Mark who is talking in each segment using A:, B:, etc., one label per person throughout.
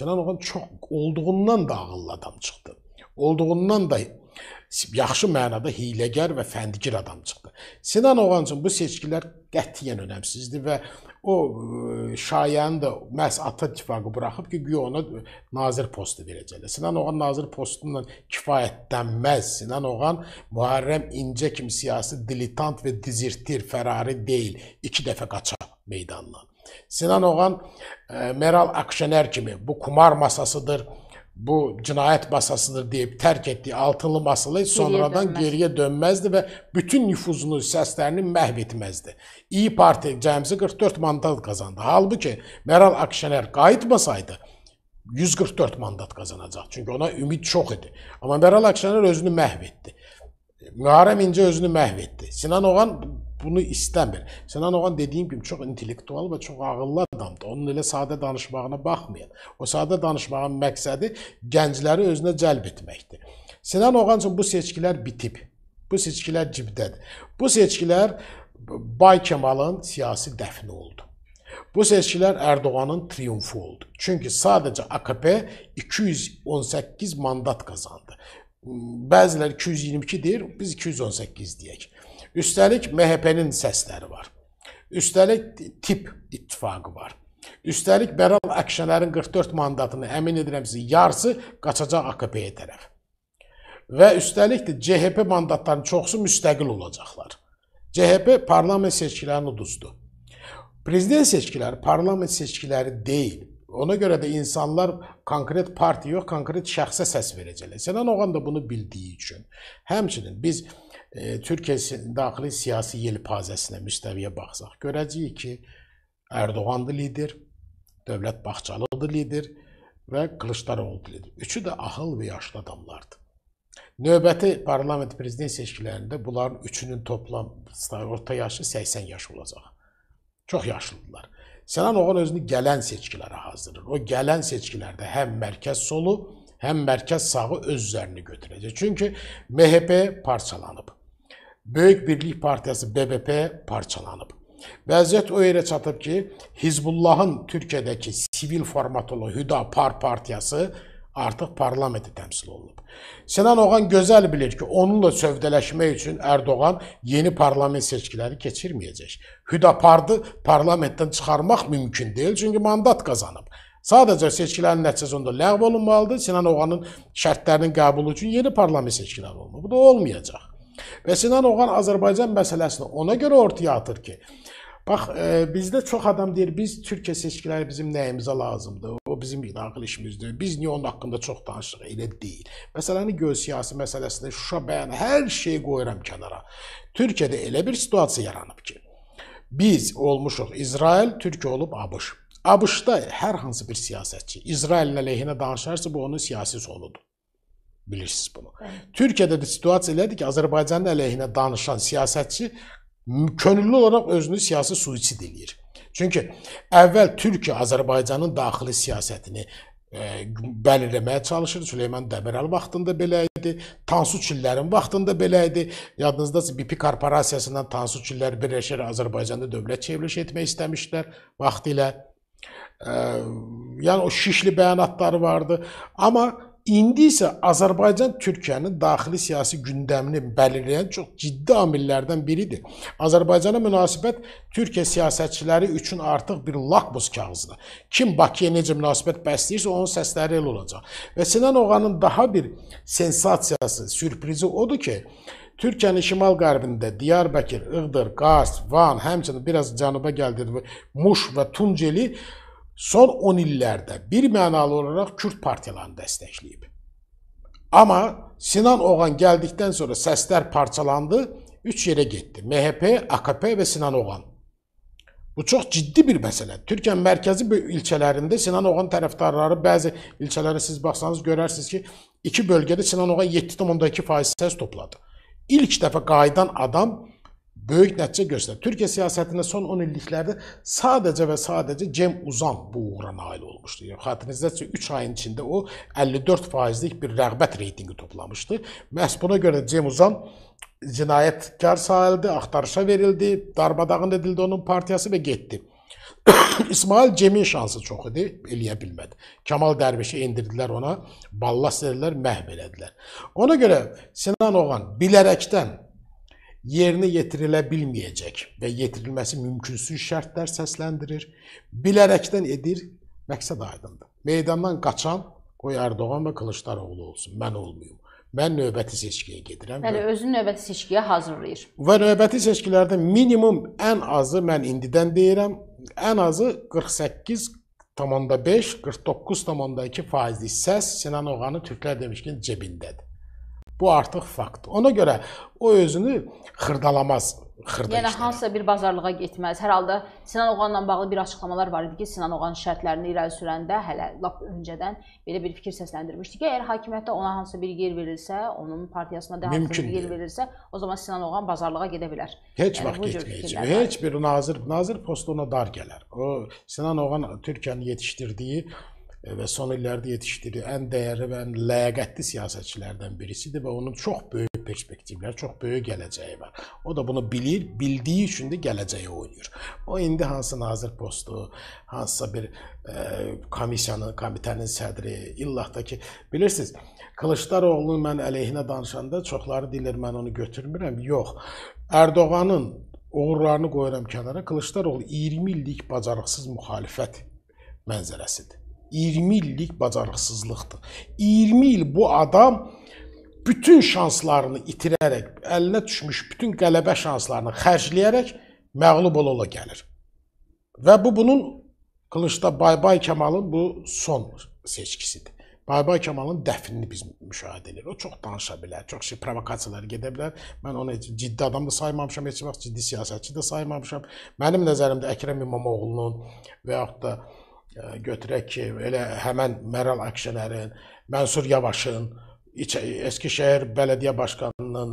A: Cəlanovun çox olduğundan da ağıllı adam çıxdı. Olduğundan da yaxşı mənada hiyləgər və fəndigir adam çıxdı. Sinan Oğan üçün bu seçkilər qətiyyən önəmsizdir və o e, şayəni də məhz ata ittifaqı buraxıb ki, güya ona e, nazir postu verəcəklər. Sinan Oğan nazir postundan kifayətlənməz. Sinan Oğan Muharrem İncə kimi siyasi diletant və dizirtir, fərari deyil. 2 dəfə qaçaq meydandan. Sinan Oğan e, Meral Akşener kimi bu kumar masasıdır, bu cinayət masasıdır deyib tərk etdiyi altılı masayı sonradan dönməz. geriyə dönməzdi və bütün nüfuzunu, səslərini məhv etməzdi. İyi Parti cəmsi 44 mandat qazandı. Halbuki Meral Akşener qayıtmasaydı 144 mandat qazanacaq. Çünki ona ümid çox idi. Amma Meral Akşener özünü məhv etdi. Muharrem İnce özünü məhv etdi. Sinan Oğan bunu istəmir. Sinan Oğan dediyim kimi çox intellektual və çox ağıllı adamdır. Onun elə sadə danışmağına baxmayın. O sadə danışmağın məqsədi gəncləri özünə cəlb etməkdir. Sinan Oğan üçün bu seçkilər bitib. Bu seçkilər cibdədir. Bu seçkilər Bay Kemalın siyasi dəfni oldu. Bu seçkilər Erdoğanın triumfu oldu. Çünki sadəcə AKP 218 mandat qazandı. Bəziləri 222 deyir, biz 218 deyək. Üstəlik MHP-nin səsləri var. Üstəlik tip ittifaqı var. Üstəlik Bəral Əkşənərin 44 mandatını əmin edirəm sizə yarısı qaçacaq AKP-yə tərəf. Və üstəlik də CHP mandatlarının çoxusu müstəqil olacaqlar. CHP parlament seçkilərini uduzdu. Prezident seçkiləri parlament seçkiləri deyil. Ona görə də insanlar konkret partiya yox, konkret şəxsə səs verəcəklər. Sənan Oğan da bunu bildiyi üçün. Həmçinin biz Türkiyə daxili siyasi yelpazəsinə, müstəviyə baxsaq, görəcəyik ki, Erdoğandı lider, Dövlət Baxçalıdı lider və Qılıçdaroğlu lider. Üçü də axıl və yaşlı adamlardı. Növbəti parlament prezident seçkilərində bunların üçünün toplam orta yaşı 80 yaş olacaq. Çox yaşlıdırlar. Sənan Oğan özünü gələn seçkilərə hazırlayır. O gələn seçkilərdə həm mərkəz solu, həm mərkəz sağı öz üzərini götürəcək. Çünki MHP parçalanıb. Böyük Birlik Partiyası BBP parçalanıb. Vəziyyət o yerə çatıb ki, Hizbullahın Türkiyədəki sivil format olan Hüdapar partiyası artıq parlamentdə təmsil olunub. Sinan Oğan gözəl bilir ki, onunla sövdələşmək üçün Ərdoğan yeni parlament seçkiləri keçirməyəcək. Hüdapardı parlamentdən çıxarmaq mümkün deyil, çünki mandat qazanıb. Sadəcə seçkilərin nəticəsi onda ləğv olunmalıdır. Sinan Oğanın şərtlərinin qəbulu üçün yeni parlament seçkiləri olmalı. Bu da olmayacaq. Və Sinan Oğan Azərbaycan məsələsini ona görə ortaya atır ki, bax e, bizdə çox adam deyir, biz Türkiyə seçkiləri bizim nəyimizə lazımdır? O bizim daxil işimizdir. Biz niyə onun haqqında çox danışırıq? Elə deyil. Məsələni göl siyasi məsələsində Şuşa bəyanı hər şeyi qoyuram kənara. Türkiyədə elə bir situasiya yaranıb ki, biz olmuşuq İsrail, Türkiyə olub ABŞ. ABŞ-da hər hansı bir siyasətçi İsrailin əleyhinə danışarsa bu onun siyasi sonudur. Bilirsiniz bunu. Türkiyədə də situasiya elədir ki, Azərbaycanın əleyhinə danışan siyasətçi könüllü olaraq özünü siyasi suisid eləyir. Çünki əvvəl Türkiyə Azərbaycanın daxili siyasətini e, bəlirləməyə çalışır. Süleyman Dəmirəl vaxtında belə idi. Tansu Çillərin vaxtında belə idi. Yadınızdasa BP korporasiyasından Tansu Çillər birləşərək Azərbaycanda dövlət çevrilişi etmək istəmişdilər vaxtilə. E, yəni o şişli bəyanatları vardı. Amma indi isə Azərbaycan Türkiyənin daxili siyasi gündəmini bəlirləyən çox ciddi amillərdən biridir. Azərbaycana münasibət Türkiyə siyasətçiləri üçün artıq bir lakmus kağızıdır. Kim Bakıya necə münasibət bəsləyirsə, onun səsləri elə olacaq. Və Sinan Oğanın daha bir sensasiyası, sürprizi odur ki, Türkiyənin şimal qərbində Diyarbəkir, Iğdır, Qars, Van, həmçinin biraz cənuba gəldiyini Muş və Tunceli son 10 illərdə bir mənalı olaraq Kürd partiyalarını dəstəkləyib. Amma Sinan Oğan gəldikdən sonra səslər parçalandı, 3 yerə getdi. MHP, AKP və Sinan Oğan. Bu çox ciddi bir məsələdir. Türkiyənin mərkəzi ilçələrində Sinan Oğan tərəfdarları bəzi ilçələrə siz baxsanız görərsiniz ki, iki bölgədə Sinan Oğan 7,2% səs topladı. İlk dəfə qayıdan adam böyük nəticə göstərdi. Türkiyə siyasətində son 10 illiklərdə sadəcə və sadəcə Cem Uzan bu uğura nail olmuşdu. Yəni xatirinizdəsə 3 ayın içində o 54%lik bir rəğbət reytinqi toplamışdı. Məhz buna görə Cem Uzan cinayetkar sahildi, axtarışa verildi, darbadağın edildi onun partiyası və getdi. İsmail Cem'in şansı çox idi, eləyə bilmədi. Kamal Dərvişi endirdilər ona, ballast dedilər, məhv elədilər. Ona görə Sinan Oğan bilərəkdən yerinə yetirilə bilməyəcək və yetirilməsi mümkünsüz şərtlər səsləndirir. Bilərəkdən edir, məqsəd aydındır. Meydandan qaçan qoy Erdoğan və Kılıçdaroğlu olsun, mən olmayım. Mən növbəti seçkiyə gedirəm. Bəli, və... özünü növbəti seçkiyə hazırlayır. Və növbəti seçkilərdə minimum ən azı mən indidən deyirəm, ən azı 48 49,5, 49,2 faizlik səs Sinan Oğanı türklər demişkin cebindədir. Bu artıq fakt. Ona görə o özünü xırdalamaz. Xırda yəni işlərə. hansısa bir bazarlığa getməz. Hər halda Sinan Oğanla bağlı bir açıqlamalar var idi ki, Sinan Oğan şərtlərini irəli sürəndə hələ lap öncədən belə bir fikir səsləndirmişdi ki, əgər hakimiyyətdə ona hansısa bir yer verilsə, onun partiyasına daha hansısa bir yer verilsə, o zaman Sinan Oğan bazarlığa gedə bilər. Heç yəni, vaxt getməyəcək. Heç bir nazir, nazir postu ona dar gələr. O Sinan Oğan Türkiyəni yetişdirdiyi E, və son illərdə yetişdirdiyi ən dəyərli və ən ləyaqətli siyasətçilərdən birisidir və onun çox böyük perspektivləri, çox böyük gələcəyi var. O da bunu bilir, bildiyi üçün də gələcəyi oynayır. O indi hansı nazir postu, hansısa bir ə, e, komissiyanın, komitənin sədri, illəhdəki bilirsiniz, Kılıçdaroğlu mən əleyhinə danışanda çoxları deyirlər mən onu götürmürəm. Yox. Ərdoğanın uğurlarını qoyuram kənara. Kılıçdaroğlu 20 illik bacarıqsız müxalifət mənzərəsidir. 20 illik bacarıqsızlıqdır. 20 il bu adam bütün şanslarını itirərək, əlinə düşmüş bütün qələbə şanslarını xərcləyərək məğlub ola-ola gəlir. Və bu bunun Qılıncda Baybay Kemalın bu son seçkisidir. Baybay Kemalın dəfnini biz müşahidə edirik. O çox danışa bilər, çox şey provokasiyalar gedə bilər. Mən onu heç ciddi adam da saymamışam, heç vaxt ciddi siyasətçi də saymamışam. Mənim nəzərimdə Əkrəm İmamoğlunun və yaxud da götürək ki, elə həmən Məral Akşenerin, Mənsur Yavaşın, Eskişəhər Bələdiyyə Başqanının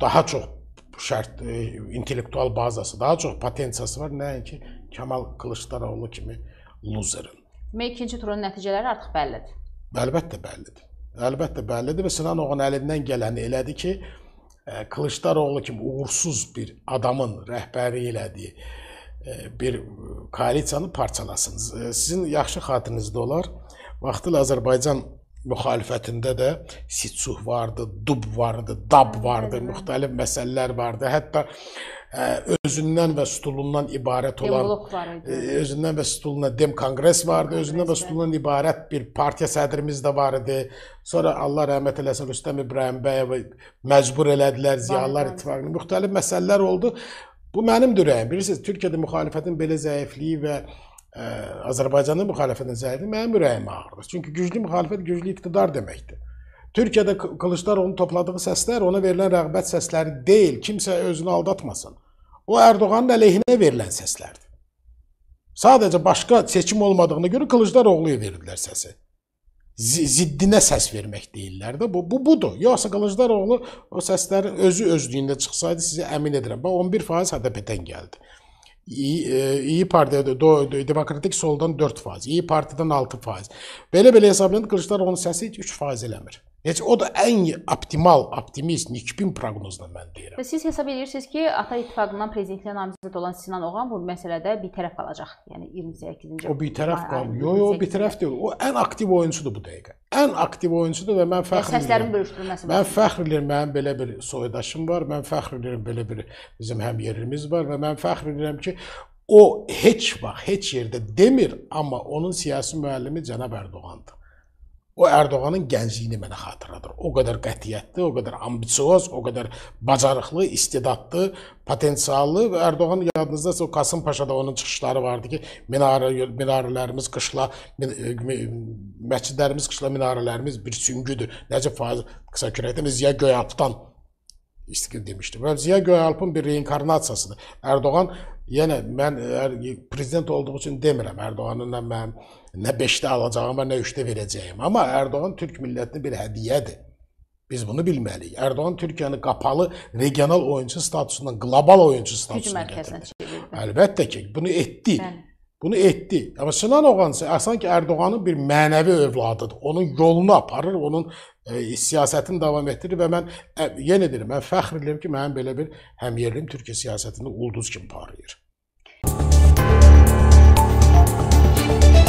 A: daha çox şərt e, intellektual bazası, daha çox potensiyası var, nəinki Kamal Qılıçdaroğlu kimi loserin. Mey ikinci turun nəticələri artıq bəllidir. Əlbəttə bəllidir. Əlbəttə bəllidir və Sinan Oğan əlindən gələni elədi ki, Kılıçdaroğlu e, kimi uğursuz bir adamın rəhbərliyi elədiyi E, bir koalisiyanı parçalasınız. E, sizin yaxşı xatirinizdə olar. Vaxtilə Azərbaycan müxalifətində də sitsuh vardı, dub vardı, dab vardı, müxtəlif məsələlər vardı. Hətta e, özündən və stulundan ibarət olan özündən və stuluna Dem Konqres vardı, özündən və stulundan ibarət bir partiya sədrimiz də var idi. Sonra Allah rəhmət eləsin Rüstəm İbrahimbəyevi məcbur elədilər Ziyalılar İttifaqını. Müxtəlif məsələlər oldu Bu mənimdir rəyim. Bilirsiniz, Türkiyədə müxalifətin belə zəifliyi və ə, e, Azərbaycanda müxalifətin zəifliyi mənim ürəyimə ağrır. Çünki güclü müxalifət güclü iqtidar deməkdir. Türkiyədə Kılıçdaroğlunun topladığı səslər ona verilən rəğbət səsləri deyil. Kimsə özünü aldatmasın. O Ərdoğanın əleyhinə verilən səslərdir. Sadəcə başqa seçim olmadığını görə Kılıçdaroğluya verdilər səsi ziddinə səs vermək deyirlər də. Bu, bu budur. Yoxsa Qılıcdaroğlu o səslərin özü özlüyündə çıxsaydı sizə əmin edirəm. Bax 11% HDP-dən gəldi. E, İyi Partiya Demokratik Soldan 4%, İyi Partiyadan 6%. Belə-belə hesablanır Qılıcdaroğlunun səsi 3% eləmir. Necə o da ən optimal, optimist, nikbin proqnozla mən deyirəm. Və siz hesab edirsiniz ki, Ata İttifaqından prezidentliyə namizəd olan Sinan Oğan bu məsələdə bitərəf qalacaq. Yəni 28-ci. O bitərəf qalmır. Yox, yox, bitərəf deyil. O ən aktiv oyunçudur bu dəqiqə. Ən aktiv oyunçudur və mən fəxr edirəm. Səslərin bölüşdürülməsi. Mən fəxr edirəm, mənim belə bir soydaşım var. Mən fəxr edirəm, belə bir bizim həm yerimiz var və mən fəxr edirəm ki, o heç vaxt heç yerdə demir, amma onun siyasi müəllimi cənab Ərdoğandır. O Ərdoğanın gəncliyini mənə xatırladır. O qədər qətiyyətli, o qədər ambisiyoz, o qədər bacarıqlı, istedadlı, potensiallı və Ərdoğan yadınızdasa o Kasım Paşa'da onun çıxışları vardı ki, minarə minarələrimiz qışla e, məscidlərimiz qışla minarələrimiz bir süngüdür. Nəcib Fazıl qısa kürəkdən Ziya Göyaptan istiqil demişdim. Və Ziya Göyalpın bir reinkarnasiyasıdır. Erdoğan yenə mən prezident olduğum üçün demirəm Erdoğanın nə mən nə 5-də alacağım və nə 3-də verəcəyim. Amma Erdoğan Türk millətinə bir hədiyyədir. Biz bunu bilməliyik. Erdoğan Türkiyəni qapalı regional oyunçu statusundan qlobal oyunçu statusuna gətirdi. Əlbəttə ki, bunu etdi. Bəli. Bunu etdi. Amma Sinan Oğan isə sanki Ərdoğanın bir mənəvi övladıdır. Onun yolunu aparır, onun e, siyasətini davam etdirir və mən e, yenə deyirəm, mən fəxr edirəm ki, mənim belə bir həmyerlim Türkiyə siyasətində ulduz kimi parlayır. Müzik